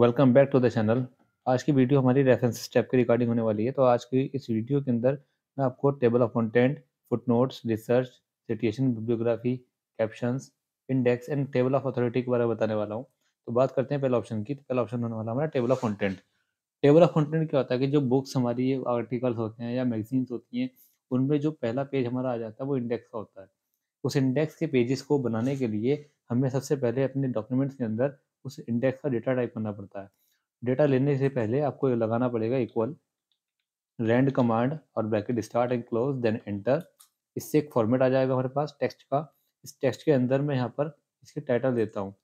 welcome back to the channel आज की video हमारी रेफरेंस स्टेप की रिकॉर्डिंग होने वाली है तो आज की इस वीडियो के अंदर मैं आपको table of content footnotes research citation bibliography captions index and table of authority के बारे में बताने वाला हूँ तो बात करते हैं पहले ऑप्शन की तो पहला ऑप्शन होने वाला हमारा table of content table of content क्या होता है कि जो बुक्स हमारी आर्टिकल्स होते हैं या मैगजीन्स होती हैं उनमें जो पहला पेज हमारा आ जाता है वो इंडेक्स का होता है उस इंडेक्स के पेजेस को बनाने के लिए हमें सबसे पहले अपने डॉक्यूमेंट्स के अंदर उस इंडेक्स का डेटा टाइप करना पड़ता है डेटा लेने से पहले आपको लगाना पड़ेगा इक्वल रेंड कमांड और bracket start and close then enter इससे एक फॉर्मेट आ जाएगा हमारे पास टेक्स्ट का इस टेक्स्ट के अंदर मैं यहाँ पर इसके टाइटल देता हूँ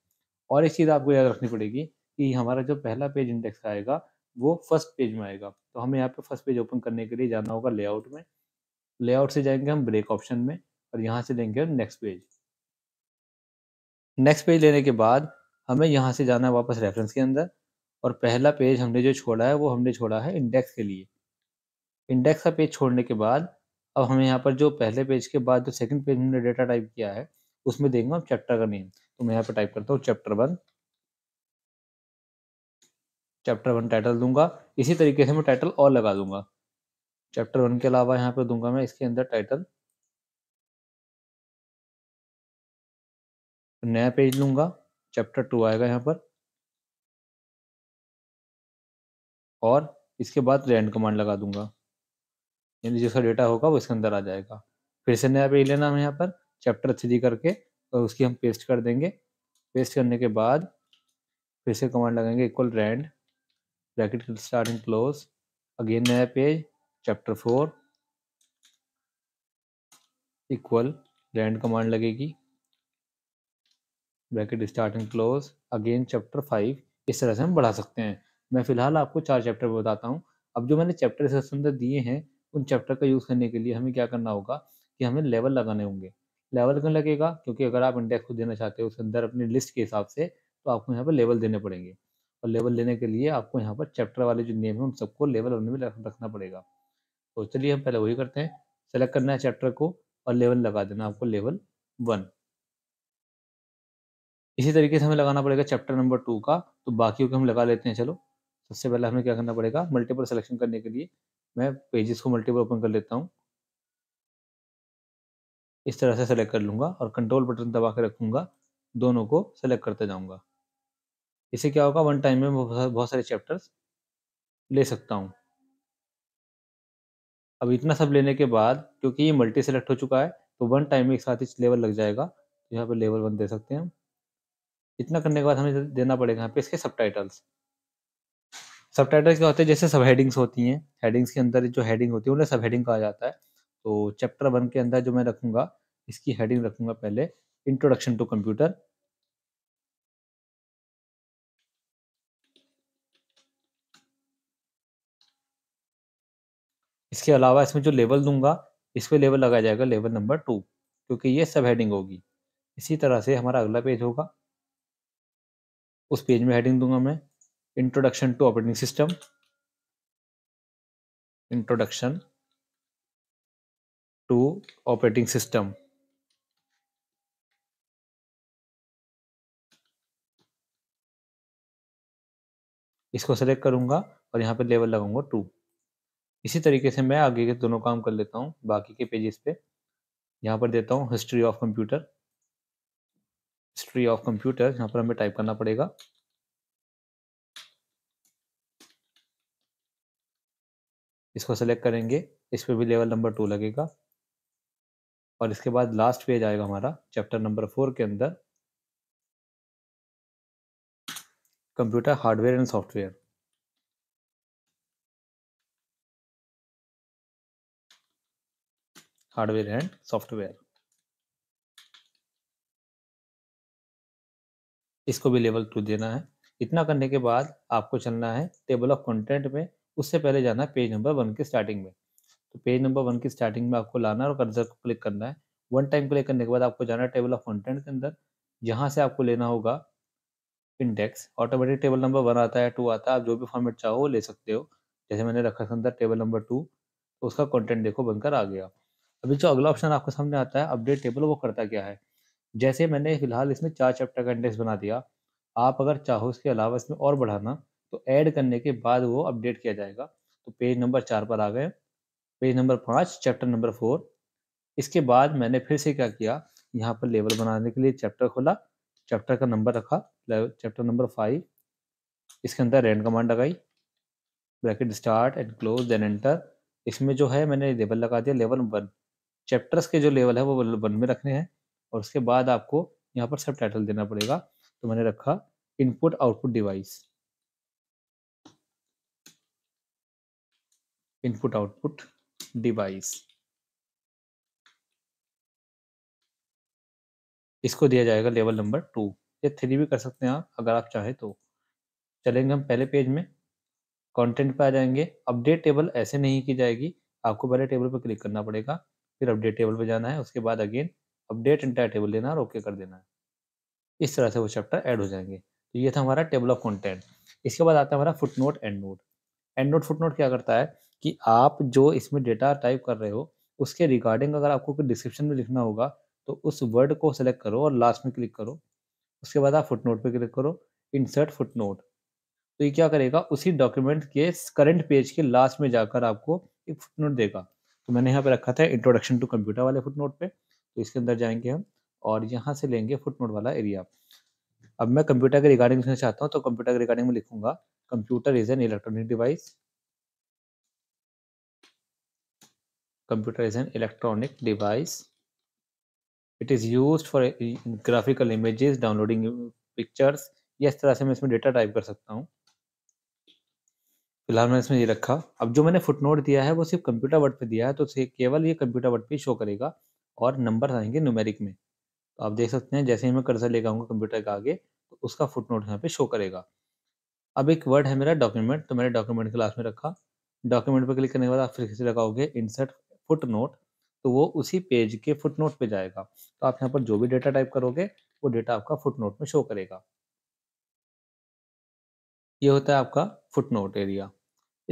और एक चीज़ आपको याद रखनी पड़ेगी कि हमारा जो पहला पेज इंडेक्स आएगा वो फर्स्ट पेज में आएगा तो हमें यहाँ पे फर्स्ट पेज ओपन करने के लिए जाना होगा लेआउट में लेआउट से जाएंगे हम ब्रेक ऑप्शन में और यहाँ से लेंगे नेक्स्ट पेज नेक्स्ट पेज लेने के बाद हमें यहाँ से जाना है वापस रेफरेंस के अंदर और पहला पेज हमने जो छोड़ा है वो हमने छोड़ा है इंडेक्स के लिए इंडेक्स का पेज छोड़ने के बाद अब हमें यहाँ पर जो पहले पेज के बाद जो सेकंड पेज हमने डेटा टाइप किया है उसमें देंगे हम चैप्टर का नेम तो मैं यहाँ पर टाइप करता हूँ chapter one chapter one title दूंगा इसी तरीके से मैं टाइटल और लगा दूंगा चैप्टर वन के अलावा यहाँ पर दूंगा मैं इसके अंदर टाइटल नया पेज लूंगा चैप्टर टू आएगा यहाँ पर और इसके बाद रैंड कमांड लगा दूंगा यानी जिसका डेटा होगा वो इसके अंदर आ जाएगा फिर से नया पेज लेना है यहाँ पर चैप्टर थ्री करके और उसकी हम पेस्ट कर देंगे पेस्ट करने के बाद फिर से कमांड लगाएंगे equal rand bracket start and close again नया page chapter four equal rand command लगेगी bracket start and close again chapter five इस तरह से हम बढ़ा सकते हैं मैं फ़िलहाल आपको चार चैप्टर बताता हूँ अब जो मैंने चैप्टर इस अंदर दिए हैं उन चैप्टर का यूज़ करने के लिए हमें क्या करना होगा कि हमें लेवल लगाने होंगे लेवल क्यों लगेगा क्योंकि अगर आप इंडेक्स को देना चाहते हो उसके अंदर अपनी लिस्ट के हिसाब से तो आपको यहाँ पर लेवल देने पड़ेंगे और लेवल देने के लिए आपको यहाँ पर चैप्टर वाले जो नेम है उन सबको लेवल होने में रखना पड़ेगा तो चलिए हम पहले वही करते हैं सेलेक्ट करना है चैप्टर को और लेवल लगा देना आपको लेवल वन इसी तरीके से हमें लगाना पड़ेगा चैप्टर नंबर टू का तो बाकियों को हम लगा लेते हैं चलो सबसे पहले हमें क्या करना पड़ेगा मल्टीपल सिलेक्शन करने के लिए मैं पेजेस को मल्टीपल ओपन कर लेता हूँ इस तरह से सेलेक्ट कर लूँगा और कंट्रोल बटन दबा के रखूँगा दोनों को सेलेक्ट करते जाऊँगा इसे क्या होगा वन टाइम में बहुत सारे चैप्टर्स ले सकता हूँ अब इतना सब लेने के बाद क्योंकि ये मल्टी सेलेक्ट हो चुका है तो वन टाइम में एक साथ ही लेवल लग जाएगा तो यहाँ पर लेवल वन दे सकते हैं हम इतना करने के बाद हमें देना पड़ेगा यहाँ पे इसके सब टाइटल्स सब टाइटल्स क्या होते हैं जैसे सब हेडिंग्स होती हैं हेडिंग्स के अंदर जो हेडिंग होती है उन्हें सब हेडिंग कहा जाता है तो चैप्टर वन के अंदर जो मैं रखूंगा इसकी हेडिंग रखूंगा पहले इंट्रोडक्शन टू कंप्यूटर इसके अलावा इसमें जो लेवल दूंगा इस पर लेवल लगाया जाएगा लेवल नंबर टू क्योंकि ये सब हेडिंग होगी इसी तरह से हमारा अगला पेज होगा उस पेज में हेडिंग दूंगा मैं introduction to operating system introduction to operating system इसको सेलेक्ट करूंगा और यहां पे लेवल लगाऊंगा टू इसी तरीके से मैं आगे के दोनों काम कर लेता हूँ बाकी के पेजेस पे यहां पर देता हूँ history of computer history of computer यहाँ पर हमें टाइप करना पड़ेगा इसको सेलेक्ट करेंगे इस पर भी लेवल नंबर टू लगेगा और इसके बाद लास्ट पेज आएगा हमारा चैप्टर नंबर फोर के अंदर computer hardware and software hardware and software इसको भी लेवल टू देना है इतना करने के बाद आपको चलना है टेबल ऑफ कंटेंट में उससे पहले जाना है पेज नंबर वन की स्टार्टिंग में तो पेज नंबर वन की स्टार्टिंग में आपको लाना है और कर्जर को क्लिक करना है वन टाइम क्लिक करने के बाद आपको जाना है टेबल ऑफ कंटेंट के अंदर यहाँ से आपको लेना होगा index automatic table number one आता है टू आता है आप जो भी फॉर्मेट चाहो ले सकते हो जैसे मैंने रखा था अंदर टेबल नंबर टू तो उसका कंटेंट देखो बनकर आ गया अभी जो अगला ऑप्शन आपके सामने आता है अपडेट टेबल वो करता क्या है जैसे मैंने फिलहाल इसमें चार चैप्टर का इंडेक्स बना दिया आप अगर चाहो इसके अलावा इसमें और बढ़ाना तो ऐड करने के बाद वो अपडेट किया जाएगा तो पेज नंबर चार पर आ गए पेज नंबर पाँच चैप्टर नंबर फोर इसके बाद मैंने फिर से क्या किया यहाँ पर लेवल बनाने के लिए चैप्टर खोला चैप्टर का नंबर रखा चैप्टर नंबर फाइव इसके अंदर रेंड कमांड लगाई bracket start and close then enter इसमें जो है मैंने लेवल लगा दिया लेवल वन चैप्टर्स के जो लेवल है वो वन में रखने हैं और उसके बाद आपको यहाँ पर सब टाइटल देना पड़ेगा तो मैंने रखा input output device input output device इसको दिया जाएगा लेवल नंबर टू ये थ्री भी कर सकते हैं आप अगर आप चाहें तो चलेंगे हम पहले पेज में कंटेंट पे आ जाएंगे अपडेट टेबल ऐसे नहीं की जाएगी आपको पहले टेबल पर क्लिक करना पड़ेगा फिर अपडेट टेबल पर जाना है उसके बाद अगेन अपडेट इंटायर टेबल देना और ओके कर देना है इस तरह से वो चैप्टर ऐड हो जाएंगे तो ये था हमारा टेबल ऑफ कंटेंट इसके बाद आता है हमारा footnote endnote endnote footnote क्या करता है कि आप जो इसमें डेटा टाइप कर रहे हो उसके रिगार्डिंग अगर आपको कोई डिस्क्रिप्शन में लिखना होगा तो उस वर्ड को सेलेक्ट करो और लास्ट में क्लिक करो उसके बाद आप फुट नोट पर क्लिक करो इंसर्ट फुट नोट तो ये क्या करेगा उसी डॉक्यूमेंट के करंट पेज के लास्ट में जाकर आपको एक फुट नोट देगा तो मैंने यहाँ पे रखा था इंट्रोडक्शन टू कंप्यूटर वाले फुट नोट पे तो इसके अंदर जाएंगे हम और यहाँ से लेंगे फुटनोट वाला एरिया अब मैं कंप्यूटर के रिगार्डिंग लिखना चाहता हूँ तो कंप्यूटर के रिगार्डिंग में लिखूंगा computer is an electronic device computer is an electronic device it is use for graphical images downloading pictures या इस तरह से मैं इसमें डेटा टाइप कर सकता हूँ फिलहाल मैंने इसमें ये रखा अब जो मैंने फुटनोट दिया है वो सिर्फ कंप्यूटर वर्ड पे दिया है तो केवल ये कंप्यूटर वर्ड पे शो करेगा और नंबर आएंगे न्यूमेरिक में तो आप देख सकते हैं जैसे ही मैं कर्जा लेकर आऊँगा कंप्यूटर के आगे तो उसका फुटनोट यहाँ पे शो करेगा अब एक वर्ड है मेरा डॉक्यूमेंट तो मैंने डॉक्यूमेंट क्लास में रखा डॉक्यूमेंट पर क्लिक करने के बाद आप फिर से लगाओगे इंसर्ट फुट नोट तो वो उसी पेज के फुट नोट पर जाएगा तो आप यहाँ पर जो भी डेटा टाइप करोगे वो डेटा आपका फुट नोट में शो करेगा ये होता है आपका फुट नोट एरिया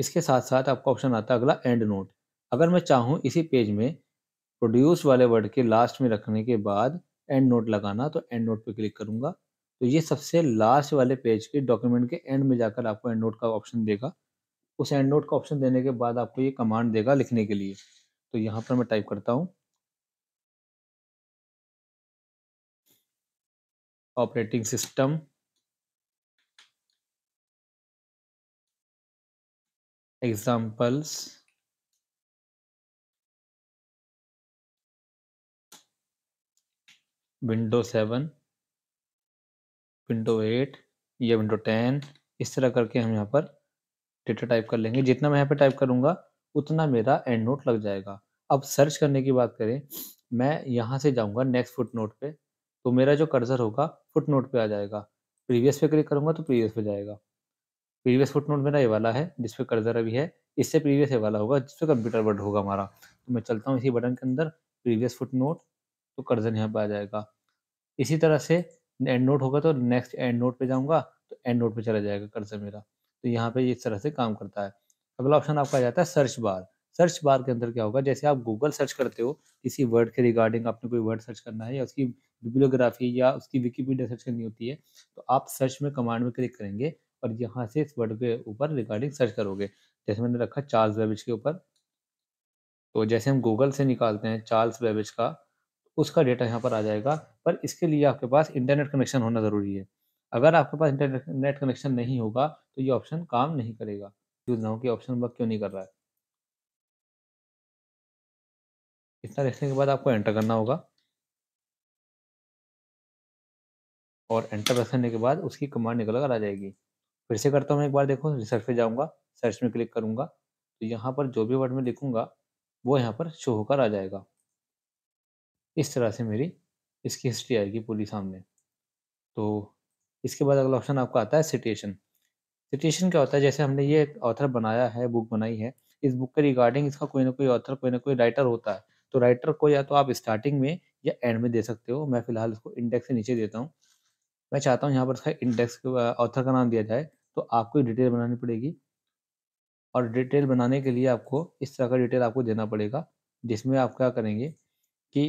इसके साथ साथ आपका ऑप्शन आता है अगला एंड नोट अगर मैं चाहूँ इसी पेज में प्रोड्यूस वाले वर्ड के लास्ट में रखने के बाद एंड नोट लगाना तो एंड नोट पे क्लिक करूँगा तो ये सबसे लास्ट वाले पेज के डॉक्यूमेंट के एंड में जाकर आपको एंड नोट का ऑप्शन देगा उस एंड नोट का ऑप्शन देने के बाद आपको ये कमांड देगा लिखने के लिए तो यहाँ पर मैं टाइप करता हूँ operating system examples window seven window eight या विंडो टेन इस तरह करके हम यहाँ पर डेटा टाइप कर लेंगे जितना मैं यहाँ पर टाइप करूँगा उतना मेरा एंड नोट लग जाएगा अब सर्च करने की बात करें मैं यहाँ से जाऊँगा नेक्स्ट फुट नोट पर तो मेरा जो कर्जर होगा फुट नोट पर आ जाएगा प्रीवियस पे क्लिक करूँगा तो प्रीवियस पे जाएगा प्रीवियस फुट नोट मेरा ये वाला है जिसपे कर्जर अभी है इससे प्रीवियस ये वाला होगा जिसपे कंप्यूटर वर्ड होगा हमारा तो मैं चलता हूँ इसी बटन के अंदर प्रीवियस फुट नोट तो कर्जर यहाँ पर आ जाएगा इसी तरह से एंड नोट होगा तो नेक्स्ट एंड नोट पे जाऊंगा तो एंड नोट पे चला जाएगा कर्सर मेरा तो यहाँ पे इस तरह से काम करता है अगला ऑप्शन आपका आ जाता है सर्च बार सर्च बार के अंदर क्या होगा जैसे आप गूगल सर्च करते हो किसी वर्ड के रिगार्डिंग आपने कोई वर्ड सर्च करना है या उसकी बिब्लियोग्राफी या उसकी विकीपीडिया सर्च करनी होती है तो आप सर्च में कमांड में क्लिक करेंगे और यहाँ से इस वर्ड के ऊपर रिगार्डिंग सर्च करोगे जैसे मैंने रखा चार्ल्स बेबिज के ऊपर तो जैसे हम गूगल से निकालते हैं चार्ल्स बेबिज का उसका डेटा यहाँ पर आ जाएगा पर इसके लिए आपके पास इंटरनेट कनेक्शन होना ज़रूरी है अगर आपके पास इंटरनेट कनेक्शन नहीं होगा तो ये ऑप्शन काम नहीं करेगा यूज़ ना हो कि ऑप्शन वर्क क्यों नहीं कर रहा है इतना देखने के बाद आपको एंटर करना होगा और एंटर प्रेस करने के बाद उसकी कमांड निकल कर आ जाएगी फिर से करता हूँ एक बार देखो रिसर्च पे जाऊँगा सर्च में क्लिक करूँगा तो यहाँ पर जो भी वर्ड में लिखूँगा वो यहाँ पर शो होकर आ जाएगा इस तरह से मेरी इसकी हिस्ट्री आएगी पूरी सामने तो इसके बाद अगला ऑप्शन आपका आता है सिटेशन सिटेशन क्या होता है जैसे हमने ये ऑथर बनाया है बुक बनाई है इस बुक के रिगार्डिंग इसका कोई ना कोई ऑथर कोई ना कोई राइटर होता है तो राइटर को या तो आप स्टार्टिंग में या एंड में दे सकते हो मैं फिलहाल इसको इंडेक्स से नीचे देता हूँ मैं चाहता हूँ यहाँ पर इसका इंडेक्स ऑथर का नाम दिया जाए तो आपको डिटेल बनानी पड़ेगी और डिटेल बनाने के लिए आपको इस तरह का डिटेल आपको देना पड़ेगा जिसमें आप क्या करेंगे कि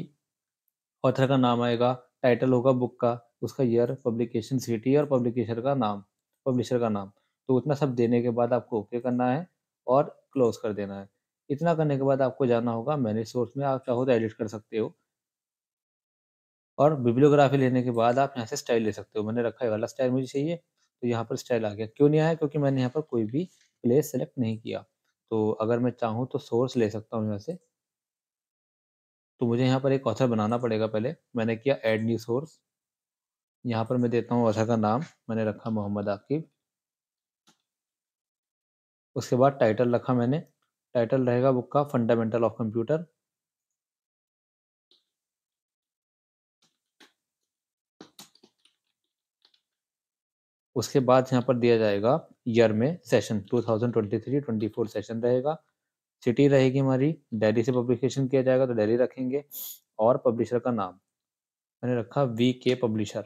ऑथर का नाम आएगा टाइटल होगा बुक का उसका ईयर पब्लिकेशन सिटी और पब्लिकेशन का नाम पब्लिशर का नाम तो उतना सब देने के बाद आपको ओके करना है और क्लोज कर देना है इतना करने के बाद आपको जाना होगा मैनेज सोर्स में आप चाहो तो एडिट कर सकते हो और बिब्लियोग्राफी लेने के बाद आप यहाँ से स्टाइल ले सकते हो मैंने रखा है वाला स्टाइल मुझे चाहिए तो यहाँ पर स्टाइल आ गया क्यों नहीं आया क्योंकि मैंने यहाँ पर कोई भी प्लेस सेलेक्ट नहीं किया तो अगर मैं चाहूँ तो सोर्स ले सकता हूँ यहाँ से तो मुझे यहाँ पर एक ऑथर बनाना पड़ेगा पहले मैंने किया ऐड न्यू सोर्स यहाँ पर मैं देता हूँ ऑथर का नाम मैंने रखा मोहम्मद आकिब उसके बाद टाइटल रखा मैंने टाइटल रहेगा बुक का फंडामेंटल ऑफ कंप्यूटर उसके बाद यहाँ पर दिया जाएगा ईयर में सेशन 2023-24 सेशन रहेगा सिटी रहेगी हमारी डेली से पब्लिकेशन किया जाएगा तो डेली रखेंगे और पब्लिशर का नाम मैंने रखा वी के पब्लिशर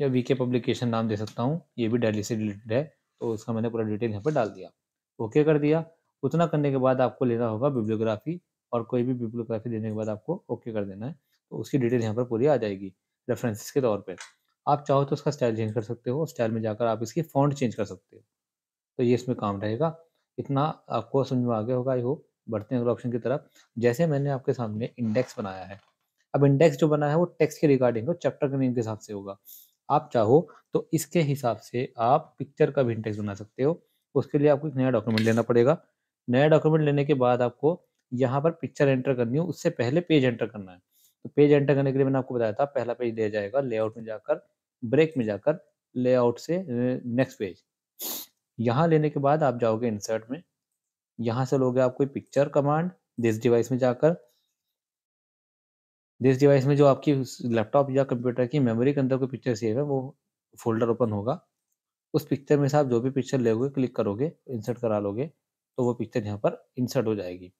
या वी के पब्लिकेशन नाम दे सकता हूँ ये भी डेली से रिलेटेड है तो उसका मैंने पूरा डिटेल यहाँ पर डाल दिया ओके कर दिया उतना करने के बाद आपको लेना होगा बिब्लियोग्राफी और कोई भी बिब्लियोग्राफी देने के बाद आपको ओके कर देना है तो उसकी डिटेल यहाँ पर पूरी आ जाएगी रेफरेंसेस के तौर पर आप चाहो तो उसका स्टाइल चेंज कर सकते हो स्टाइल में जाकर आप इसकी फॉन्ट चेंज कर सकते हो तो ये इसमें काम रहेगा इतना आपको समझ में आ गया होगा आई होप बढ़ते हैं अगले ऑप्शन की तरफ जैसे मैंने आपके सामने इंडेक्स बनाया है अब इंडेक्स जो बना है वो टेक्स्ट के रिगार्डिंग चैप्टर के नेम के हिसाब से होगा आप चाहो तो इसके हिसाब से आप पिक्चर का भी इंडेक्स बना सकते हो उसके लिए आपको एक नया डॉक्यूमेंट लेना पड़ेगा नया डॉक्यूमेंट लेने के बाद आपको यहाँ पर पिक्चर एंटर करनी हो उससे पहले पेज एंटर करना है तो पेज एंटर करने के लिए मैंने आपको बताया था पहला पेज दिया जाएगा लेआउट में जाकर ब्रेक में जाकर लेआउट से नेक्स्ट पेज यहाँ लेने के बाद आप जाओगे इंसर्ट में यहाँ से लोगे आप कोई पिक्चर कमांड दिस डिवाइस में जाकर दिस डिवाइस में जो आपकी लैपटॉप या कंप्यूटर की मेमोरी के अंदर कोई पिक्चर सेव है वो फोल्डर ओपन होगा उस पिक्चर में से आप जो भी पिक्चर लेगे क्लिक करोगे इंसर्ट करा लोगे तो वो पिक्चर यहाँ पर इंसर्ट हो जाएगी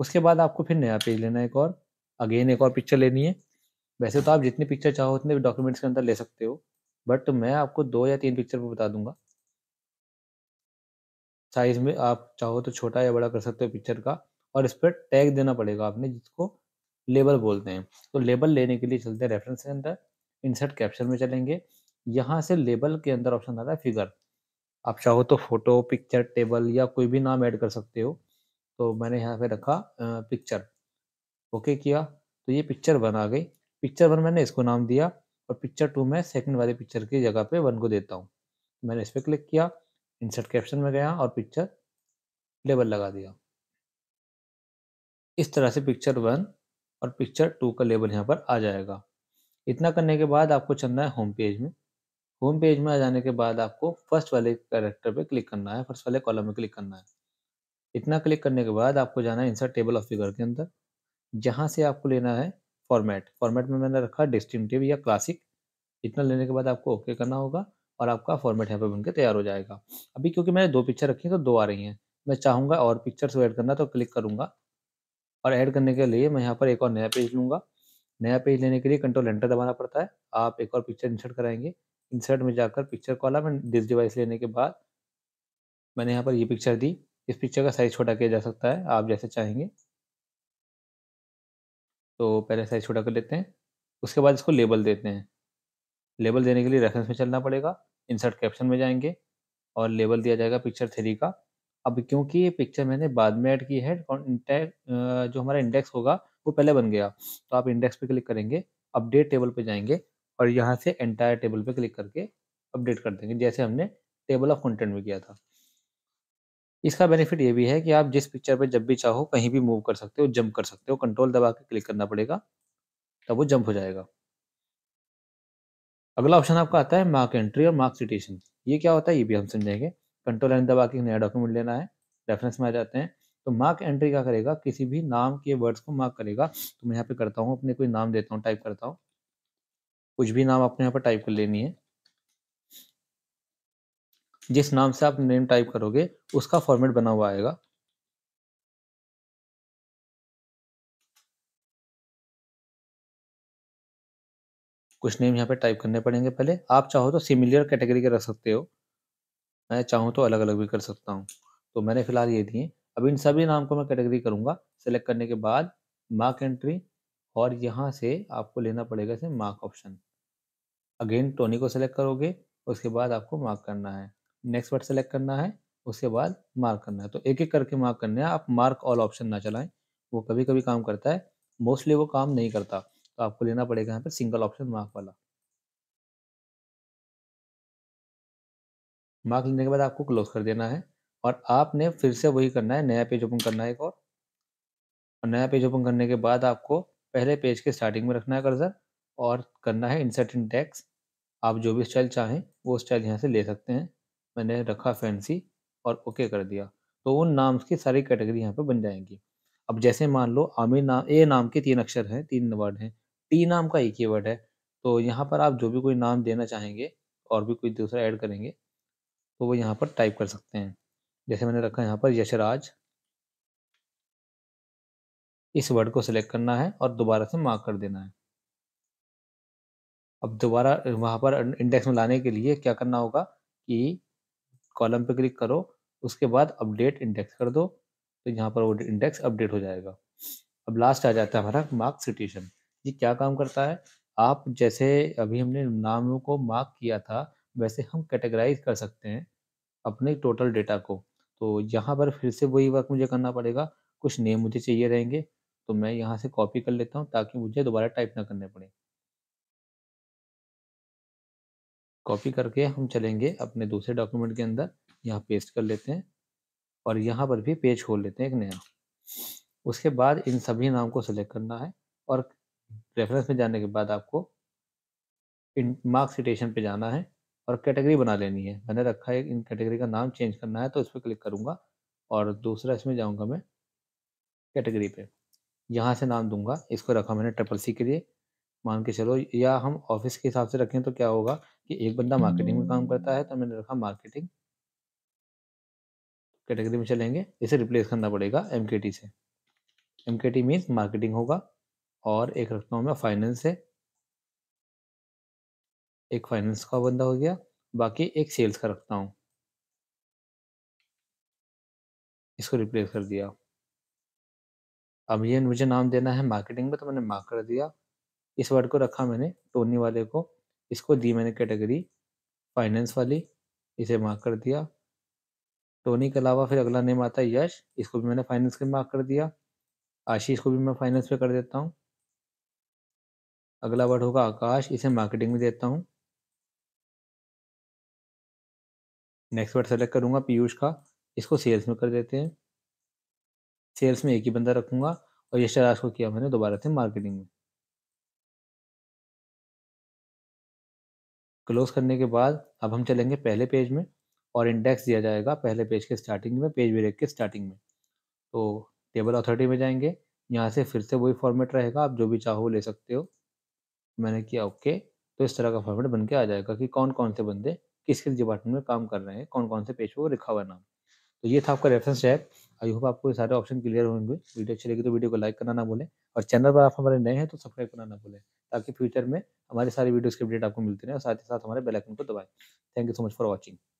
उसके बाद आपको फिर नया पेज लेना है एक और अगेन एक और पिक्चर लेनी है वैसे तो आप जितनी पिक्चर चाहो उतने डॉक्यूमेंट्स के अंदर ले सकते हो बट मैं आपको दो या तीन पिक्चर पर बता दूंगा साइज में आप चाहो तो छोटा या बड़ा कर सकते हो पिक्चर का और इस पर टैग देना पड़ेगा आपने जिसको लेबल बोलते हैं तो लेबल लेने के लिए चलते हैं रेफरेंस के अंदर इंसर्ट कैप्शन में चलेंगे यहाँ से लेबल के अंदर ऑप्शन आता है फिगर आप चाहो तो फोटो पिक्चर टेबल या कोई भी नाम ऐड कर सकते हो तो मैंने यहाँ पे रखा पिक्चर ओके किया तो ये पिक्चर वन आ गई पिक्चर वन मैंने इसको नाम दिया और पिक्चर टू में सेकंड वाले पिक्चर की जगह पे वन को देता हूँ मैंने इस पर क्लिक किया इंसर्ट कैप्शन में गया और पिक्चर लेबल लगा दिया इस तरह से पिक्चर वन और पिक्चर टू का लेबल यहाँ पर आ जाएगा इतना करने के बाद आपको चलना है होम पेज में होम पेज में आ जाने के बाद आपको फर्स्ट वाले कैरेक्टर पे क्लिक करना है फर्स्ट वाले कॉलम में क्लिक करना है इतना क्लिक करने के बाद आपको जाना है इंसर्ट टेबल ऑफ फिगर के अंदर जहाँ से आपको लेना है फॉर्मेट फॉर्मेट में मैंने रखा डिस्टिंगटिव या क्लासिक इतना लेने के बाद आपको ओके करना होगा और आपका फॉर्मेट यहाँ पर बनकर तैयार हो जाएगा अभी क्योंकि मैंने दो पिक्चर रखी है तो दो आ रही हैं मैं चाहूँगा और पिक्चर्स ऐड करना तो क्लिक करूँगा और ऐड करने के लिए मैं यहाँ पर एक और नया पेज लूँगा नया पेज लेने के लिए कंट्रोल एंटर दबाना पड़ता है आप एक और पिक्चर इंसर्ट कराएंगे इंसर्ट में जाकर picture column and this device लेने के बाद मैंने यहाँ पर ये पिक्चर दी इस पिक्चर का साइज़ छोटा किया जा सकता है आप जैसे चाहेंगे तो पहले साइज़ छोटा कर लेते हैं उसके बाद इसको लेबल देते हैं लेबल देने के लिए रेफरेंस में चलना पड़ेगा इंसर्ट कैप्शन में जाएंगे और लेबल दिया जाएगा पिक्चर थ्री का अब क्योंकि ये पिक्चर मैंने बाद में ऐड की है और जो हमारा इंडेक्स होगा वो पहले बन गया तो आप इंडेक्स पे क्लिक करेंगे अपडेट टेबल पे जाएंगे और यहाँ से एंटायर टेबल पे क्लिक करके अपडेट कर देंगे जैसे हमने टेबल ऑफ कंटेंट में किया था इसका बेनिफिट ये भी है कि आप जिस पिक्चर पर जब भी चाहो कहीं भी मूव कर सकते हो जंप कर सकते हो कंट्रोल दबा के क्लिक करना पड़ेगा तब वो जंप हो जाएगा अगला ऑप्शन आपका आता है मार्क एंट्री और मार्क सिटेशन ये क्या होता है ये भी हम समझेंगे कंट्रोल एंड दबा के नया डॉक्यूमेंट लेना है रेफरेंस में आ जाते हैं तो मार्क एंट्री क्या करेगा किसी भी नाम के वर्ड्स को मार्क करेगा तो मैं यहाँ पे करता हूँ अपने कोई नाम देता हूँ टाइप करता हूँ कुछ भी नाम आपको यहाँ पर टाइप कर लेनी है जिस नाम से आप नेम टाइप करोगे उसका फॉर्मेट बना हुआ आएगा कुछ नेम यहाँ पे टाइप करने पड़ेंगे पहले आप चाहो तो सिमिलियर कैटेगरी के रख सकते हो मैं चाहूँ तो अलग अलग भी कर सकता हूँ तो मैंने फिलहाल ये दिए अब इन सभी नाम को मैं कैटेगरी करूँगा सेलेक्ट करने के बाद मार्क एंट्री और यहाँ से आपको लेना पड़ेगा इसे मार्क ऑप्शन अगेन टोनी को सेलेक्ट करोगे उसके बाद आपको मार्क करना है नेक्स्ट वर्ड सेलेक्ट करना है उसके बाद मार्क करना है तो एक एक करके मार्क करने हैं आप मार्क ऑल ऑप्शन ना चलाएं वो कभी कभी काम करता है मोस्टली वो काम नहीं करता तो आपको लेना पड़ेगा यहाँ पर सिंगल ऑप्शन मार्क वाला मार्क लेने के बाद आपको क्लोज कर देना है और आपने फिर से वही करना है नया पेज ओपन करना है एक और, और नया पेज ओपन करने के बाद आपको पहले पेज के स्टार्टिंग में रखना है कर्जर और करना है इंसर्ट इन टैक्स आप जो भी स्टाइल चाहें वो स्टाइल यहाँ से ले सकते हैं मैंने रखा फैंसी और ओके कर दिया तो उन नाम्स की सारी कैटेगरी यहाँ पे बन जाएंगी अब जैसे मान लो आमिर नाम ए नाम के तीन अक्षर हैं तीन वर्ड हैं टी नाम का एक ही वर्ड है तो यहाँ पर आप जो भी कोई नाम देना चाहेंगे और भी कोई दूसरा ऐड करेंगे तो वो यहाँ पर टाइप कर सकते हैं जैसे मैंने रखा यहाँ पर यशराज इस वर्ड को सिलेक्ट करना है और दोबारा से मार्क कर देना है अब दोबारा वहाँ पर इंडेक्स में लाने के लिए क्या करना होगा कि कॉलम पे क्लिक करो उसके बाद अपडेट इंडेक्स कर दो तो यहाँ पर वो इंडेक्स अपडेट हो जाएगा अब लास्ट आ जाता है हमारा मार्क सिटेशन ये क्या काम करता है आप जैसे अभी हमने नामों को मार्क किया था वैसे हम कैटेगराइज कर सकते हैं अपने टोटल डेटा को तो यहाँ पर फिर से वही वर्क मुझे करना पड़ेगा कुछ नेम मुझे चाहिए रहेंगे तो मैं यहाँ से कॉपी कर लेता हूँ ताकि मुझे दोबारा टाइप ना करने पड़े कॉपी करके हम चलेंगे अपने दूसरे डॉक्यूमेंट के अंदर यहाँ पेस्ट कर लेते हैं और यहाँ पर भी पेज खोल लेते हैं एक नया उसके बाद इन सभी नाम को सिलेक्ट करना है और रेफरेंस में जाने के बाद आपको इन मार्क सिटेशन पे जाना है और कैटेगरी बना लेनी है मैंने रखा है इन कैटेगरी का नाम चेंज करना है तो इस पर क्लिक करूँगा और दूसरा इसमें जाऊँगा मैं कैटेगरी पे यहाँ से नाम दूंगा इसको रखा मैंने ट्रिपल सी के लिए मान के चलो या हम ऑफिस के हिसाब से रखें तो क्या होगा कि एक बंदा मार्केटिंग में काम करता है तो मैंने रखा मार्केटिंग कैटेगरी में चलेंगे इसे रिप्लेस करना पड़ेगा एम से एम के मीन्स मार्केटिंग होगा और एक रखता हूँ मैं फाइनेंस है एक फाइनेंस का बंदा हो गया बाकी एक सेल्स का रखता हूँ इसको रिप्लेस कर दिया अब ये मुझे नाम देना है मार्केटिंग में तो मैंने मार्क कर दिया इस वर्ड को रखा मैंने टोनी वाले को इसको दी मैंने कैटेगरी फाइनेंस वाली इसे मार्क कर दिया टोनी के अलावा फिर अगला नेम आता है यश इसको भी मैंने फाइनेंस के मार्क कर दिया आशीष को भी मैं फाइनेंस पे कर देता हूँ अगला वर्ड होगा आकाश इसे मार्केटिंग में देता हूँ नेक्स्ट वर्ड सेलेक्ट करूँगा पीयूष का इसको सेल्स में कर देते हैं सेल्स में एक ही बंदा रखूँगा और यशराज को किया मैंने दोबारा से मार्केटिंग में क्लोज करने के बाद अब हम चलेंगे पहले पेज में और इंडेक्स दिया जाएगा पहले पेज के स्टार्टिंग में पेज ब्रेक के स्टार्टिंग में तो टेबल अथॉरिटी में जाएंगे यहाँ से फिर से वही फॉर्मेट रहेगा आप जो भी चाहो ले सकते हो मैंने किया ओके तो इस तरह का फॉर्मेट बन के आ जाएगा कि कौन कौन से बंदे किस किस डिपार्टमेंट में काम कर रहे हैं कौन कौन से पेज पर लिखा हुआ नाम तो ये था आपका रेफरेंस है आई होप आपको सारे ऑप्शन क्लियर होंगे वीडियो अच्छी लगी तो वीडियो को लाइक करना ना भूलें और चैनल पर आप हमारे नए हैं तो सब्सक्राइब करना ना भूलें ताकि फ्यूचर में हमारे सारे वीडियोस के अपडेट आपको मिलते रहे और साथ ही साथ हमारे आइकन को दबाएं thank you so much for watching